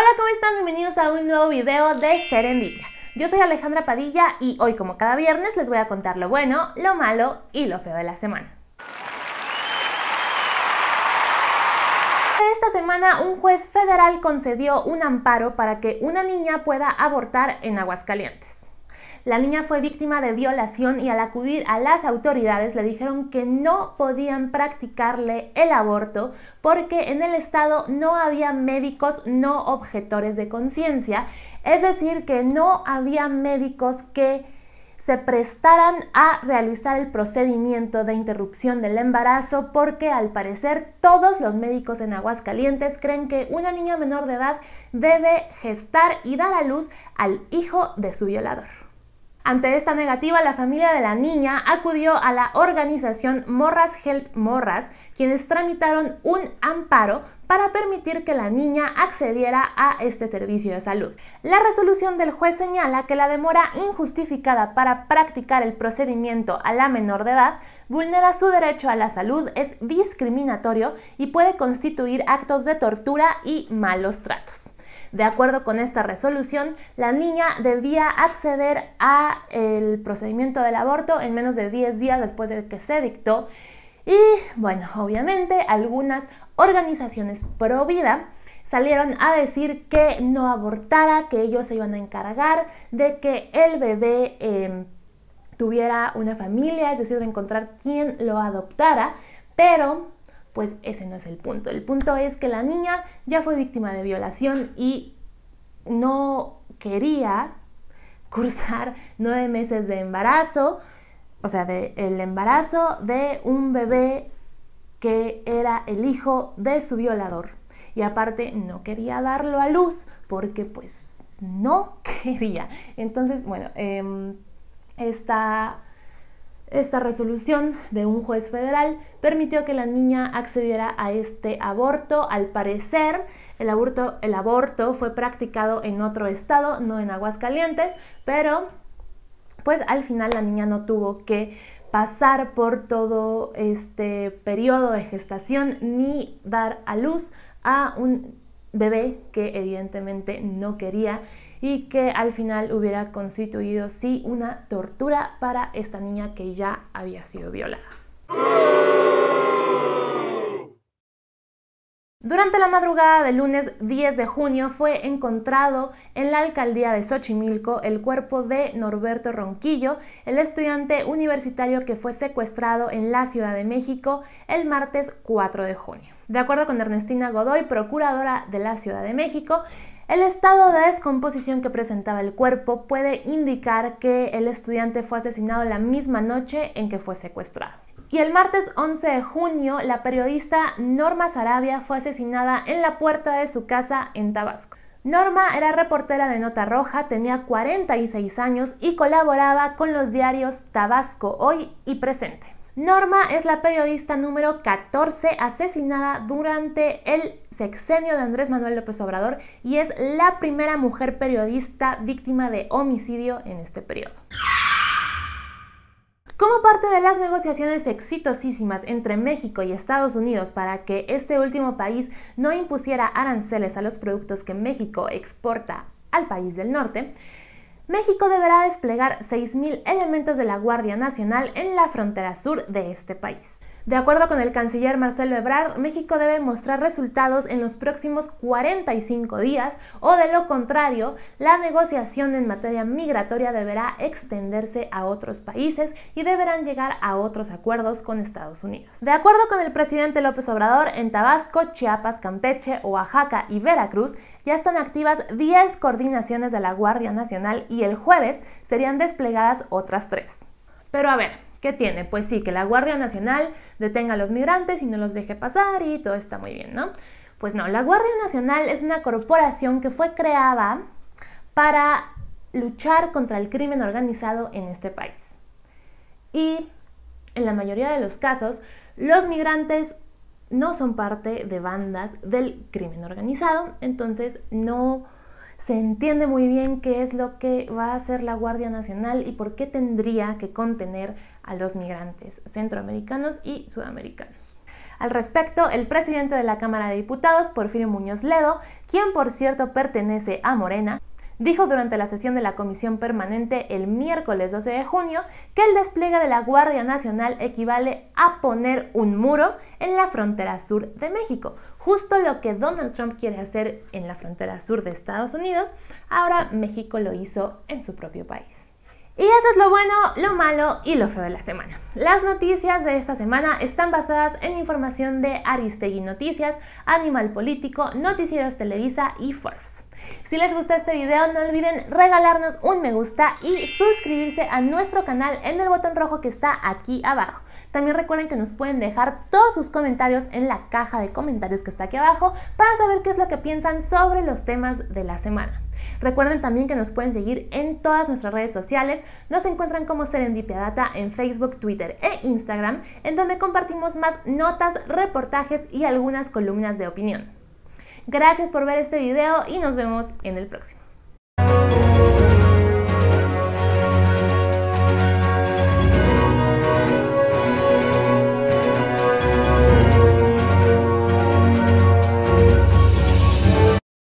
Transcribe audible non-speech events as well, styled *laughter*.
Hola, ¿cómo están? Bienvenidos a un nuevo video de Serendipia. Yo soy Alejandra Padilla y hoy, como cada viernes, les voy a contar lo bueno, lo malo y lo feo de la semana. Esta semana un juez federal concedió un amparo para que una niña pueda abortar en Aguascalientes. La niña fue víctima de violación y al acudir a las autoridades le dijeron que no podían practicarle el aborto porque en el estado no había médicos no objetores de conciencia, es decir, que no había médicos que se prestaran a realizar el procedimiento de interrupción del embarazo porque al parecer todos los médicos en Aguascalientes creen que una niña menor de edad debe gestar y dar a luz al hijo de su violador. Ante esta negativa, la familia de la niña acudió a la organización Morras Help Morras, quienes tramitaron un amparo para permitir que la niña accediera a este servicio de salud. La resolución del juez señala que la demora injustificada para practicar el procedimiento a la menor de edad vulnera su derecho a la salud, es discriminatorio y puede constituir actos de tortura y malos tratos. De acuerdo con esta resolución, la niña debía acceder a el procedimiento del aborto en menos de 10 días después de que se dictó y bueno, obviamente algunas organizaciones pro vida salieron a decir que no abortara, que ellos se iban a encargar de que el bebé em, tuviera una familia, es decir, de encontrar quién lo adoptara, pero pues ese no es el punto. El punto es que la niña ya fue víctima de violación y no quería cursar nueve meses de embarazo, o sea, del embarazo de un bebé que era el hijo de su violador. Y aparte no quería darlo a luz porque pues no *laughs* quería. Entonces, bueno, está em, esta esta resolución de un juez federal permitió que la niña accediera a este aborto. Al parecer, el aborto, fue practicado en otro estado, no en Aguascalientes, pero pues al final la niña no tuvo que pasar por todo este periodo de gestación ni dar a luz a un bebé que evidentemente no quería y que al final hubiera constituido sí una tortura para esta niña que ya había sido violada. Durante la madrugada del lunes 10 de junio fue encontrado en la alcaldía de Xochimilco el cuerpo de Norberto Ronquillo, el estudiante universitario que fue secuestrado en la Ciudad de México el martes 4 de junio. De acuerdo con Ernestina Godoy, procuradora de la Ciudad de México, el estado de descomposición que presentaba el cuerpo puede indicar que el estudiante fue asesinado la misma noche en que fue secuestrado. Y el martes 11 de junio, la periodista Norma Sarabia fue asesinada en la puerta de su casa en Tabasco. Norma era reportera de Nota Roja, tenía 46 años y colaboraba con los diarios Tabasco Hoy y Presente. Norma es la periodista número 14 asesinada durante el sexenio de Andrés Manuel López Obrador y es la primera mujer periodista víctima de homicidio en este periodo. Como parte de las negociaciones exitosísimas entre México y Estados Unidos para que este último país no impusiera aranceles a los productos que México exporta al país del norte, México deberá desplegar 6.000 elementos de la Guardia Nacional en la frontera sur de este país. De acuerdo con el canciller Marcelo Ebrard, México debe mostrar resultados en los próximos 45 días o de lo contrario, la negociación en materia migratoria deberá extenderse a otros países y deberán llegar a otros acuerdos con Estados Unidos. De acuerdo con el presidente López Obrador, en Tabasco, Chiapas, Campeche, Oaxaca y Veracruz ya están activas 10 coordinaciones de la Guardia Nacional y el jueves serían desplegadas otras 3. Pero a ver, ¿Qué tiene? Pues sí, que la Guardia Nacional detenga a los migrantes y no los deje pasar y todo está muy bien, ¿no? Pues no, la Guardia Nacional es una corporación que fue creada para luchar contra el crimen organizado en este país. Y en la mayoría de los casos, los migrantes no son parte de bandas del crimen organizado, entonces no se entiende muy bien qué es lo que va a hacer la Guardia Nacional y por qué tendría que contener a los migrantes centroamericanos y sudamericanos. Al respecto, el presidente de la Cámara de Diputados, Porfirio Muñoz Ledo, quien por cierto pertenece a Morena, dijo durante la sesión de la Comisión Permanente el miércoles 12 de junio que el despliegue de la Guardia Nacional equivale a poner un muro en la frontera sur de México, justo lo que Donald Trump quiere hacer en la frontera sur de Estados Unidos, ahora México lo hizo en su propio país. Y eso es lo bueno, lo malo y lo feo de la semana. Las noticias de esta semana están basadas en información de Aristegui Noticias, Animal Político, Noticieros Televisa y Forbes. Si les gusta este video no olviden regalarnos un me gusta y suscribirse a nuestro canal en el botón rojo que está aquí abajo. También recuerden que nos pueden dejar todos sus comentarios en la caja de comentarios que está aquí abajo para saber qué es lo que piensan sobre los temas de la semana. Recuerden también que nos pueden seguir en todas nuestras redes sociales. Nos encuentran como Serendipia Data en Facebook, Twitter e Instagram, en donde compartimos más notas, reportajes y algunas columnas de opinión. Gracias por ver este video y nos vemos en el próximo.